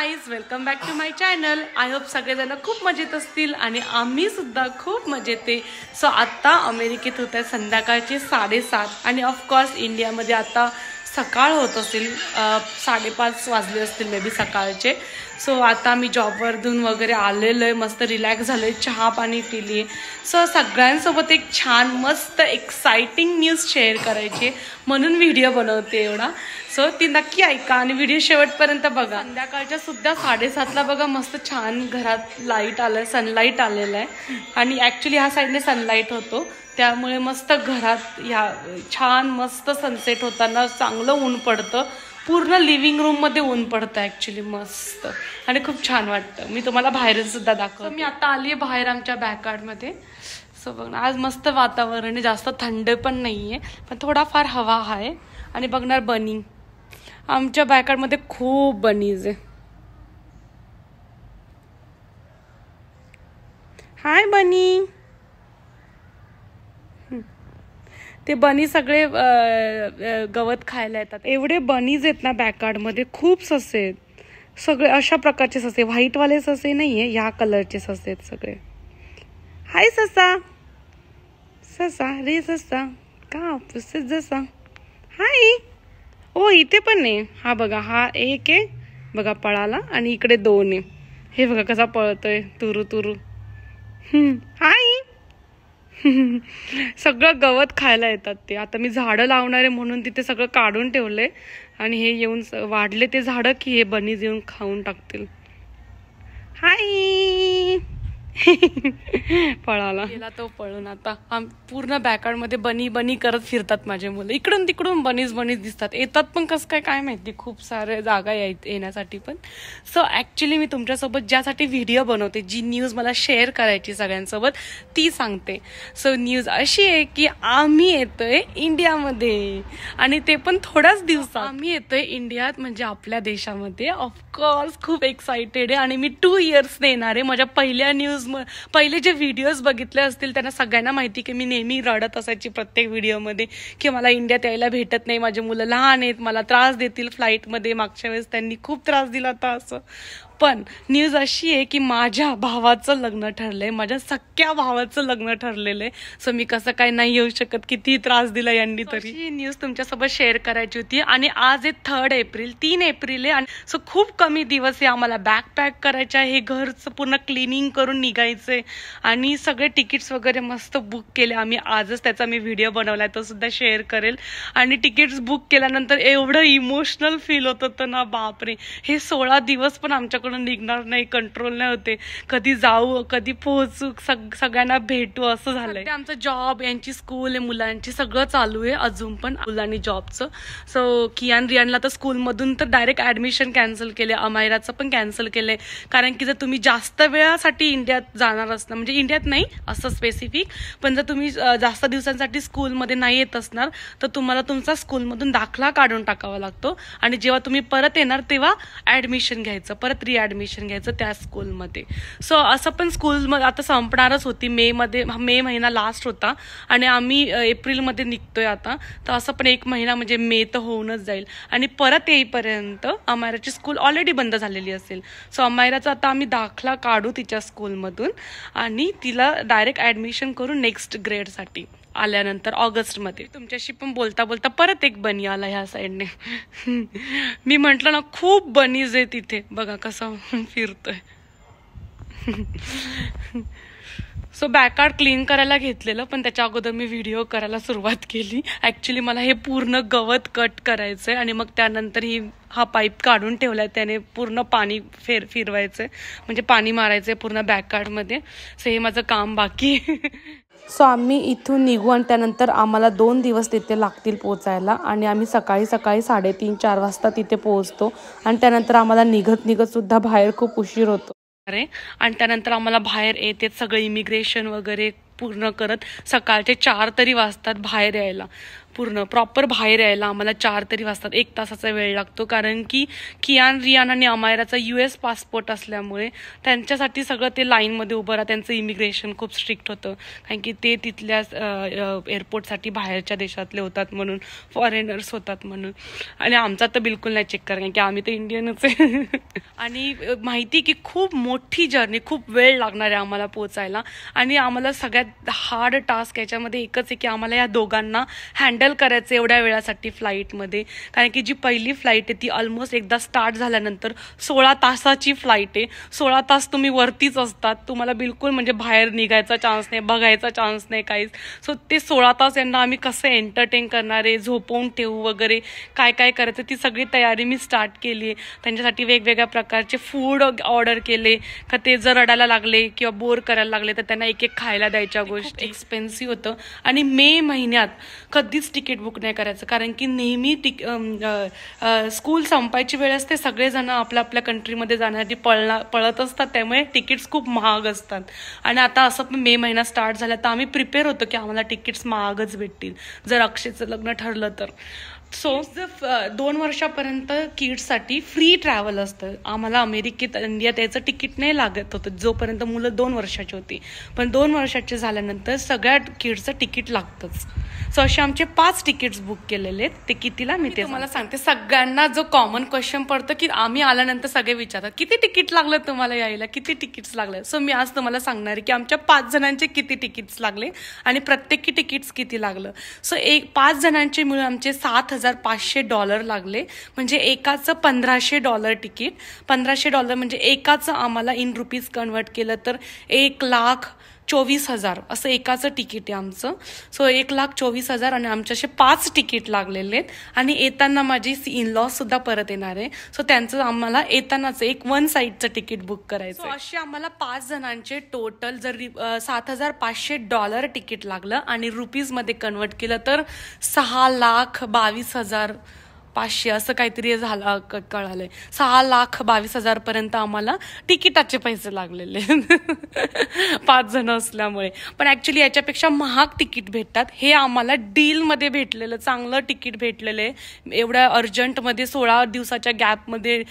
guys welcome back to my channel I hope सगळेजण खूप मजेत असतील आणि आम्ही सुद्धा खूप मजेत आहे सो आत्ता अमेरिकेत होत आहे संध्याकाळचे साडेसात आणि ऑफकोर्स इंडियामध्ये आता सकाळ होत असेल साडेपाच वाजले असतील मे बी सकाळचे सो आता मी जॉबवरधून वगैरे आलेलो आहे मस्त रिलॅक्स झालो आहे चहा पाणी पिली सो सगळ्यांसोबत एक छान मस्त एक्सायटिंग न्यूज शेअर करायची म्हणून व्हिडिओ बनवते एवढा सो ती नक्की ऐका आणि व्हिडिओ शेवटपर्यंत बघा संध्याकाळच्या सुद्धा साडेसातला बघा मस्त छान घरात लाईट आलं सनलाईट आलेलं आहे आणि ॲक्च्युली ह्या साईडने सनलाईट होतो त्यामुळे मस्त घरात ह्या छान मस्त सनसेट होताना चांगलं ऊन पडतं पूर्ण लिव्हिंग रूममध्ये ऊन पडतं ॲक्च्युली मस्त आणि खूप छान वाटतं मी तुम्हाला बाहेरसुद्धा दाखव मी आता आली आहे बाहेर आमच्या बॅकयार्डमध्ये सो बघ आज मस्त वातावरण आहे जास्त थंड पण नाही आहे पण थोडाफार हवा आहे आणि बघणार बनी आमच्या बॅकयार्डमध्ये खूप बनीज आहे हाय बनी ते बनी सगळे गवत खायला येतात एवढे बनीज आहेत ना मध्ये खूप ससे सगळे अशा प्रकारचे ससे व्हाईटवाले ससे नाही आहे ह्या कलरचे ससे आहेत सगळे हाय ससा ससा रे ससा का पुस्तक जसा हाय ओ इथे पण आहे हा बघा हा एक आहे बघा पळाला आणि इकडे दोन आहे हे बघा कसा पळतोय तुरू तुरु हाय सगळं गवत खायला येतात ते आता मी झाडं लावणारे म्हणून तिथे सगळं काढून ठेवलंय आणि हे येऊन वाढले ते झाडं की हे बनीज येऊन खाऊन टाकतील हाय पळाला गेला तो पळून आता आम पूर्ण मध्ये बनी बनी करत फिरतात माझे मुलं इकडून तिकडून बनीज बनीज दिसतात येतात पण कसं काय काय माहिती खूप सारे जागा येण्यासाठी पण सो ऍक्च्युली मी तुमच्यासोबत ज्यासाठी व्हिडिओ बनवते जी न्यूज मला शेअर करायची सगळ्यांसोबत ती सांगते सो न्यूज अशी आहे की आम्ही येतोय इंडियामध्ये आणि ते पण थोड्याच दिवसात आम्ही येतोय इंडियात म्हणजे आपल्या देशामध्ये ऑफकोर्स खूप एक्सायटेड आहे आणि मी टू इयर्स येणार आहे माझ्या पहिल्या न्यूज पहिले जे व्हिडिओज बघितले असतील त्यांना सगळ्यांना माहिती की मी नेहमी रडत असायची प्रत्येक व्हिडिओमध्ये की मला इंडियात यायला भेटत नाही माझे मुलं लहान आहेत मला त्रास देतील फ्लाईटमध्ये मागच्या वेळेस त्यांनी खूप त्रास दिला होता असं पण न्यूज अशी आहे की माझ्या भावाचं लग्न ठरलंय माझ्या सख्या भावाचं लग्न ठरलेलं आहे सो मी कसं काय नाही येऊ शकत किती त्रास दिला यांनी तरी ही न्यूज तुमच्यासोबत शेअर करायची होती आणि आज आहे थर्ड एप्रिल तीन एप्रिल आहे आणि सो खूप कमी दिवस आहे आम्हाला बॅग पॅक करायचं आहे घरचं पूर्ण क्लिनिंग करून निघायचे आणि सगळे तिकीट्स वगैरे मस्त बुक केले आम्ही आजच त्याचा मी व्हिडिओ बनवला तो सुद्धा शेअर करेल आणि तिकीट्स बुक केल्यानंतर एवढं इमोशनल फील होत होतं ना बापरे हे सोळा दिवस पण आमच्याकडून निघणार नाही कंट्रोल नाही होते कधी जाऊ कधी पोहोचू सगळ्यांना भेटू असं झालंय आमचं जॉब यांची स्कूल आहे मुलांची सगळं चालू आहे अजून पण मुलांनी जॉबचं सो कियान रियानला तर स्कूलमधून तर डायरेक्ट ॲडमिशन कॅन्सल केले अमायराचं पण कॅन्सल केलंय कारण की जर तुम्ही जास्त वेळासाठी इंडिया इंडियात जाणार असणार म्हणजे इंडियात नाही असं स्पेसिफिक पण जर तुम्ही जास्त दिवसांसाठी स्कूलमध्ये नाही येत असणार तर तुम्हाला तुमचा स्कूलमधून दाखला काढून टाकावा लागतो आणि जेव्हा तुम्ही परत येणार तेव्हा ॲडमिशन घ्यायचं परत रिॲडमिशन घ्यायचं त्या स्कूलमध्ये सो असं पण स्कूल आता संपणारच होती मेमध्ये मे महिना लास्ट होता आणि आम्ही एप्रिलमध्ये निघतोय आता तर असं पण एक महिना म्हणजे मे तर होऊनच जाईल आणि परत येईपर्यंत अमायराची स्कूल ऑलरेडी बंद झालेली असेल सो अमायराचा आता आम्ही दाखला काढू तिच्या स्कूलमध्ये आणि तिला डायरेक्ट ऍडमिशन करून नेक्स्ट ग्रेडसाठी आल्यानंतर ऑगस्ट मध्ये तुमच्याशी पण बोलता बोलता परत एक बनी आला ह्या साईडने मी म्हटलं ना खूप बनीज आहे तिथे बघा कसा फिरतोय सो बॅकआर्ड क्लीन करायला घेतलेलं पण त्याच्या अगोदर मी व्हिडिओ करायला सुरुवात केली ॲक्च्युली मला हे पूर्ण गवत कट करायचं आहे आणि मग त्यानंतर ही हा पाईप काढून ठेवला आहे त्याने पूर्ण पाणी फेर फिरवायचं आहे म्हणजे पाणी मारायचं आहे पूर्ण मध्ये सो हे माझं काम बाकी सो आम्ही इथून निघू आणि त्यानंतर आम्हाला दोन दिवस तिथे लागतील पोचायला आणि आम्ही सकाळी सकाळी साडेतीन चार वाजता तिथे पोहोचतो आणि त्यानंतर आम्हाला निघत निघतसुद्धा बाहेर खूप उशीर होतो आणि त्यानंतर आम्हाला बाहेर येते सगळं इमिग्रेशन वगैरे पूर्ण करत सकाळचे चार तरी वाजतात बाहेर यायला पूर्ण प्रॉपर बाहेर यायला आम्हाला चार तरी वाजतात एक तासाचा वेळ लागतो कारण की कियान रियान आणि अमायराचा यू एस पासपोर्ट असल्यामुळे त्यांच्यासाठी सगळं ते लाईनमध्ये उभं राहा त्यांचं इमिग्रेशन खूप स्ट्रिक्ट होतं कारण की ते तिथल्या एअरपोर्टसाठी बाहेरच्या देशातले होतात म्हणून फॉरेनर्स होतात म्हणून आणि आमचा तर बिलकुल नाही चेक कारण की आम्ही तर इंडियनच आहे आणि माहिती की खूप मोठी जर्नी खूप वेळ लागणार आहे आम्हाला पोचायला आणि आम्हाला सगळ्यात हार्ड टास्क याच्यामध्ये एकच आहे की आम्हाला या दोघांना हँडल ट्रॅव्हल करायचं एवढ्या वेळासाठी फ्लाईटमध्ये कारण की जी पहिली फ्लाईट आहे ती ऑलमोस्ट एकदा स्टार्ट झाल्यानंतर सोळा तासाची फ्लाईट आहे सोळा तास तुम्ही वरतीच असतात तुम्हाला बिलकुल म्हणजे बाहेर निघायचा चान्स नाही बघायचा चान्स नाही काहीच सो ते सोळा तास यांना आम्ही कसं एंटरटेन करणार आहे झोपवून ठेवू वगैरे काय काय करायचं ती सगळी तयारी मी स्टार्ट केली आहे त्यांच्यासाठी वेगवेगळ्या प्रकारचे फूड ऑर्डर केले का ते जर रडायला लागले किंवा बोर करायला लागले तर त्यांना एक एक खायला द्यायच्या गोष्टी एक्सपेन्सिव्ह होतं आणि मे महिन्यात कधीच तिकीट बुक नाही करायचं कारण की नेहमी तिक स्कूल संपायची वेळ असते सगळेजण आपल्या आपल्या कंट्रीमध्ये जाण्यासाठी पळणार पळत असतात त्यामुळे तिकीट्स खूप महाग असतात आणि आता असं पण मे महिना स्टार्ट झाला तर आम्ही प्रिपेअर होतो की आम्हाला तिकीट्स महागच भेटतील जर अक्षयचं लग्न ठरलं तर सो uh, दोन वर्षापर्यंत किड्ससाठी फ्री ट्रॅव्हल असतं आम्हाला अमेरिकेत इंडियात याचं तिकीट नाही लागत होतं जोपर्यंत मुलं दोन वर्षाची होती पण दोन वर्षाची झाल्यानंतर सगळ्या किडचं तिकीट लागतंच सो असे आमचे पाच तिकीट्स बुक केलेले आहेत ते कितीला मी ते मला सांगते सगळ्यांना जो कॉमन क्वेश्चन पडतो की आम्ही आल्यानंतर सगळे विचारतात किती तिकीट लागलं तुम्हाला यायला किती तिकीट्स लागलं सो मी आज तुम्हाला सांगणार आहे की आमच्या पाच जणांचे किती तिकीट्स लागले आणि प्रत्येकी तिकीट्स किती लागलं सो एक पाच जणांचे मिळून आमचे सात हजार पाचशे डॉलर लागले म्हणजे एकाचं पंधराशे डॉलर तिकीट पंधराशे डॉलर म्हणजे एकाचं आम्हाला इन रुपीज कन्वर्ट केलं तर एक लाख चोवीस हजार असं एकाचं तिकीट आहे आमचं सो एक लाख चोवीस हजार आणि असे पाच तिकीट लागलेले आहेत आणि येताना माझी इन लॉ सुद्धा परत येणार आहे सो त्यांचं आम्हाला येतानाच एक वन साईडचं तिकीट बुक करायचं असे आम्हाला पाच जणांचे टोटल जर सात हजार पाचशे डॉलर तिकीट लागलं आणि रुपीजमध्ये कन्वर्ट केलं तर सहा लाख बावीस हजार पाचशे असं काहीतरी झालं कळालंय सहा लाख बावीस हजारपर्यंत आम्हाला तिकिटाचे पैसे लागलेले पाच जण असल्यामुळे पण ॲक्च्युली याच्यापेक्षा महाग तिकीट भेटतात हे आम्हाला डीलमध्ये भेटलेलं चांगलं तिकीट भेटलेलं आहे एवढ्या अर्जंटमध्ये सोळा दिवसाच्या गॅपमध्ये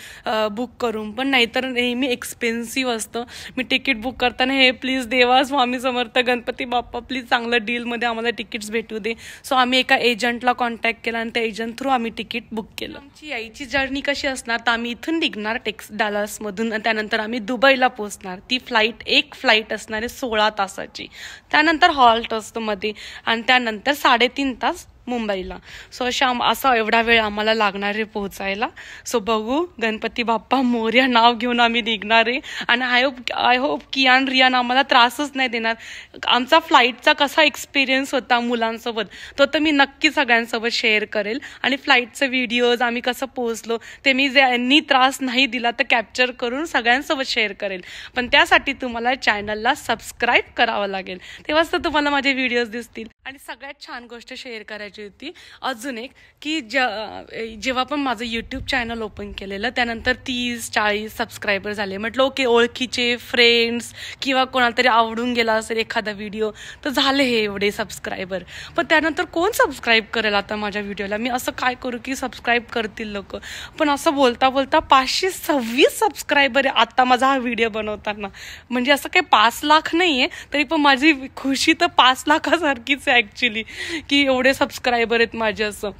बुक करून पण नाहीतर नेहमी एक्सपेन्सिव्ह असतं मी तिकीट बुक करताना हे प्लीज देवा स्वामी समर्थ गणपती बाप्पा प्लीज चांगलं डीलमध्ये आम्हाला तिकीट्स भेटू दे सो आम्ही एका एजंटला कॉन्टॅक्ट केला आणि त्या एजंट थ्रू आम्ही तिकीट बुक केलं आमची आईची जर्नी कशी असणार तर आम्ही इथून निघणार टेक्स डालासमधून त्यानंतर आम्ही दुबईला पोहोचणार ती फ्लाईट एक फ्लाईट असणार आहे सोळा तासाची त्यानंतर हॉल्ट असतो मध्ये आणि त्यानंतर साडेतीन तास मुंबईला सो अशा असा एवढा वेळ आम्हाला लागणार आहे पोहोचायला सो बघू गणपती बाप्पा मोर्या नाव घेऊन आम्ही निघणार आहे आणि I hope I hope Kiaan Riyaan आम्हाला त्रासच नाही देणार आमचा फ्लाईटचा कसा एक्सपिरियन्स होता मुलांसोबत तो तर मी नक्की सगळ्यांसोबत शेअर करेल आणि फ्लाईटचे व्हिडिओज आम्ही कसं पोहोचलो ते मी ज्यांनी त्रास नाही दिला तर कॅप्चर करून सगळ्यांसोबत शेअर करेल पण त्यासाठी तुम्हाला चॅनलला सबस्क्राईब करावं लागेल तेव्हाच तर तुम्हाला माझे व्हिडिओज दिसतील आणि सगळ्यात छान गोष्ट शेअर करायची होती अजून एक की जेव्हा पण माझं यूट्यूब चॅनल ओपन केलेलं त्यानंतर तीस चाळीस सबस्क्रायबर झाले म्हटलं ओके ओळखीचे फ्रेंड्स किंवा कोणाला तरी आवडून गेला असेल एखादा व्हिडिओ तर झाले हे एवढे सबस्क्रायबर पण त्यानंतर कोण सबस्क्राईब करेल आता माझ्या व्हिडिओला मी असं काय करू की सबस्क्राईब करतील लोक पण असं बोलता बोलता पाचशे सव्वीस सबस्क्रायबर आहे आता माझा हा व्हिडिओ बनवताना म्हणजे असं काही पाच लाख नाही आहे तरी पण माझी खुशी तर पाच लाखासारखीच ॲक्च्युली की एवढे सबस्क्रायबर आहेत माझे असं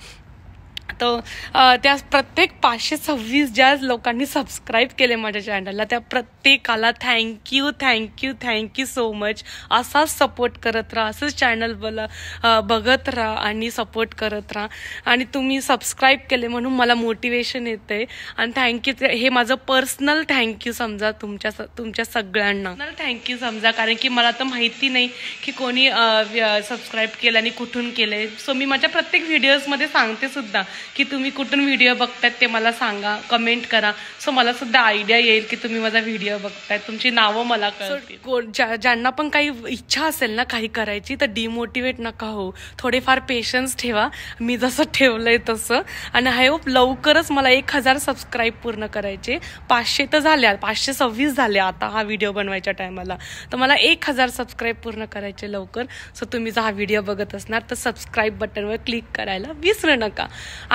जातं त्या प्रत्येक पाचशे सव्वीस ज्या लोकांनी सबस्क्राईब केले माझ्या चॅनलला त्या प्रत्येकाला thank you thank you thank you so much असाच सपोर्ट करत राहा असंच चॅनल मला बघत राहा आणि सपोर्ट करत राहा आणि तुम्ही सबस्क्राईब केले म्हणून मला मोटिवेशन येते आणि थँक्यू हे माझं पर्सनल थँक्यू समजा तुमच्या तुमच्या सगळ्यांना थँक्यू समजा कारण की मला तर माहिती नाही की कोणी सबस्क्राईब केलं आणि कुठून केलंय सो मी माझ्या प्रत्येक व्हिडिओजमध्ये सांगते सुद्धा की तुम्ही कुठून व्हिडिओ बघतायत ते मला सांगा कमेंट करा सो मला सुद्धा आयडिया येईल की तुम्ही माझा व्हिडिओ बघताय तुमची नावं मला ज्या ज्यांना पण काही इच्छा असेल ना काही करायची तर डिमोटिवेट नका हो थोडेफार पेशन्स ठेवा मी जसं ठेवलंय तसं आणि आय होप लवकरच मला एक हजार सबस्क्राईब पूर्ण करायचे पाचशे तर झाले पाचशे सव्वीस झाले आता हा व्हिडिओ बनवायच्या टायमाला तर मला एक हजार सबस्क्राईब पूर्ण करायचे लवकर सो तुम्ही जर हा व्हिडिओ बघत असणार तर सबस्क्राईब बटनवर क्लिक करायला विसरू नका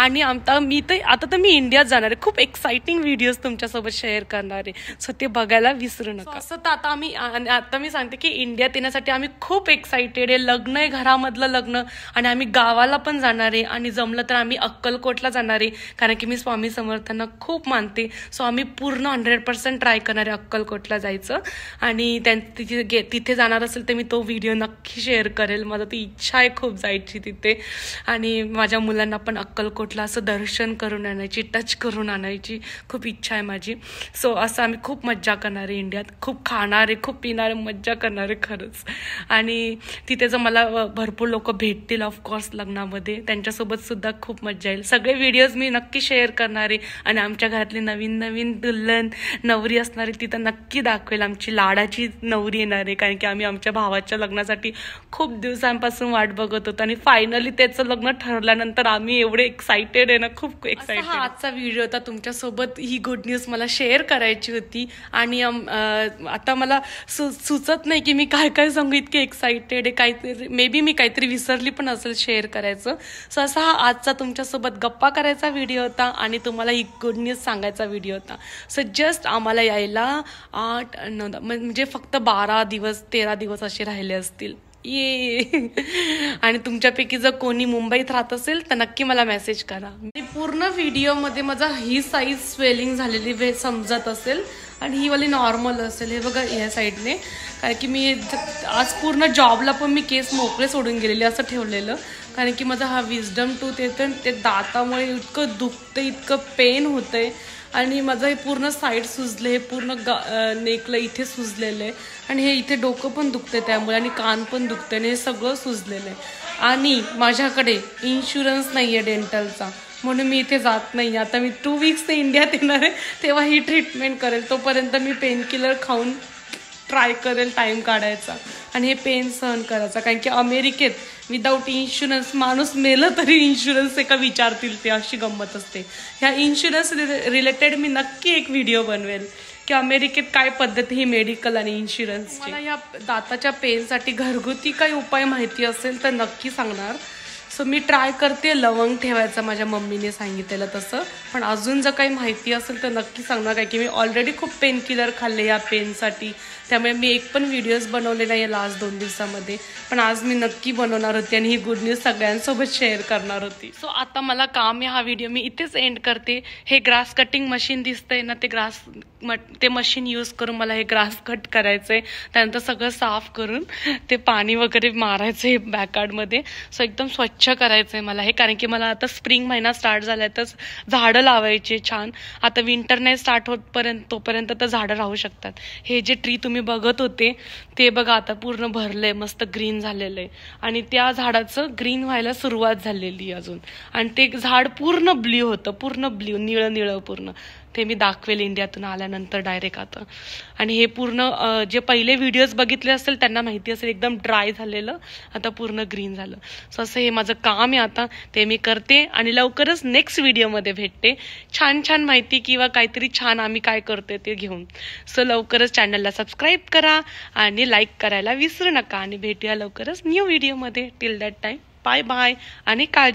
आणि आता मी तर आता तर मी इंडियात जाणार आहे खूप एक्साइटिंग व्हिडिओज तुमच्यासोबत शेअर करणार आहे सो ते बघायला विसरू नका असं तर आता आम्ही आता मी सांगते की इंडियात येण्यासाठी आम्ही खूप एक्साइटेड आहे लग्न आहे घरामधलं लग्न आणि आम्ही गावाला पण जाणार आहे आणि जमलं तर आम्ही अक्कलकोटला जाणार आहे कारण की मी स्वामी समर्थांना खूप मानते सो आम्ही पूर्ण हंड्रेड पर्सेंट ट्राय करणार आहे अक्कलकोटला जायचं आणि त्यां तिथे तिथे जाणार असेल तर मी तो व्हिडिओ नक्की शेअर करेल मला ती इच्छा आहे खूप जायची तिथे आणि माझ्या मुलांना पण अक्कलकोट कुठलं असं दर्शन करून आणायची टच करून आणायची खूप इच्छा आहे माझी सो असं आम्ही खूप मज्जा आहे इंडियात खूप खाणारे खूप पिणारे मज्जा करणारे खरंच आणि तिथे जर मला भरपूर लोक भेटतील ऑफकोर्स लग्नामध्ये त्यांच्यासोबतसुद्धा खूप मज्जा येईल सगळे व्हिडिओज मी नक्की शेअर करणार आहे आणि आमच्या घरातली नवीन नवीन दुल्हन नवरी असणारी तिथं नक्की दाखवेल आमची लाडाची नवरी येणार आहे कारण की आम्ही आमच्या भावाच्या लग्नासाठी खूप दिवसांपासून वाट बघत होतो आणि फायनली त्याचं लग्न ठरल्यानंतर आम्ही एवढे एक्साइट एक्साइटेड आहे ना खूप एक्साइटेड हा आजचा व्हिडिओ होता तुमच्यासोबत ही गुड न्यूज मला शेअर करायची होती आणि आता मला सुचत नाही की मी काय काय सांगू इतके एक्सायटेड आहे काहीतरी मे बी मी काहीतरी विसरली पण असेल शेअर करायचं सो असा हा आजचा तुमच्यासोबत गप्पा करायचा व्हिडिओ होता आणि तुम्हाला ही गुड न्यूज सांगायचा व्हिडिओ होता सो जस्ट आम्हाला यायला आठ नऊ म्हणजे फक्त बारा दिवस तेरा दिवस असे राहिले असतील ये आणि तुमच्यापैकी जर कोणी मुंबईत राहत असेल तर नक्की मला मेसेज करा मी पूर्ण व्हिडिओमध्ये माझा ही साईज स्वेलिंग झालेली वे समजत असेल आणि ही वाली नॉर्मल असेल हे बघा ह्या साईडने कारण की मी आज पूर्ण जॉबला पण मी केस मोकळे सोडून गेलेले असं ठेवलेलं कारण की माझा हा विजडम टूथ येतो ते दातामुळे इतकं दुखतं इतकं पेन होतंय आणि माझं हे पूर्ण साईड सुजले हे पूर्ण गा नेकलं इथे सुजलेलं आहे आणि हे इथे डोकं पण दुखते त्यामुळे आणि कान पण दुखते आणि हे सगळं सुजलेलं आहे आणि माझ्याकडे इन्शुरन्स नाही आहे डेंटलचा म्हणून मी इथे जात नाही आता मी टू वीक्स ते इंडियात येणार आहे तेव्हा ही ट्रीटमेंट करेल तोपर्यंत मी पेनकिलर खाऊन ट्राय करेल टाईम काढायचा आणि हे पेन सहन करायचा कारण की अमेरिकेत विदाऊट इन्शुरन्स माणूस मेलं तरी इन्शुरन्स एका विचारतील ते अशी गंमत असते ह्या इन्शुरन्स रिलेटेड मी नक्की एक व्हिडिओ बनवेल की अमेरिकेत काय पद्धती ही मेडिकल आणि इन्शुरन्स मला या दाताच्या पेनसाठी घरगुती काही उपाय माहिती असेल तर नक्की सांगणार सो मी ट्राय करते लवंग ठेवायचं माझ्या मम्मीने सांगितलेलं तसं पण अजून जर काही माहिती असेल तर नक्की सांगणार काय की मी ऑलरेडी खूप पेन किलर खाल्ले या पेनसाठी त्यामुळे मी एक पण व्हिडिओज बनवले नाही आहे लास्ट दोन दिवसामध्ये पण आज मी नक्की बनवणार होती आणि ही गुड न्यूज सगळ्यांसोबत शेअर करणार होती सो आता मला काम आहे हा व्हिडिओ मी इथेच एंड करते हे ग्रास कटिंग मशीन दिसतंय ना ते ग्रास ते मशीन यूज करून मला हे ग्रास कट करायचं त्यानंतर सगळं साफ करून ते पाणी वगैरे मारायचं आहे बॅकार्डमध्ये सो एकदम स्वच्छ करायचं मला हे कारण की मला आता स्प्रिंग महिना स्टार्ट झाला तर झाडं लावायचे छान आता विंटर नाही स्टार्ट होतपर्यंत तोपर्यंत तर झाडं राहू शकतात हे जे ट्री तुम्ही मी बघत होते ते बघा आता पूर्ण भरलंय मस्त ग्रीन झालेलं आहे आणि त्या झाडाचं ग्रीन व्हायला सुरुवात झालेली अजून आणि ते झाड पूर्ण ब्ल्यू होतं पूर्ण ब्ल्यू निळं निळं पूर्ण ते मी दाखवेल इंडियातून आल्यानंतर डायरेक्ट आता आणि हे पूर्ण जे पहिले व्हिडिओज बघितले असेल त्यांना माहिती असेल एकदम ड्राय झालेलं आता पूर्ण ग्रीन झालं सो असं हे माझं काम आहे आता ते मी करते आणि लवकरच नेक्स्ट व्हिडिओमध्ये भेटते छान छान माहिती किंवा काहीतरी छान आम्ही काय करतोय ते घेऊन सो लवकरच चॅनलला सबस्क्राईब करा आणि लाईक करायला विसरू नका आणि भेटूया लवकरच न्यू व्हिडिओमध्ये till that time bye bye आणि काळजी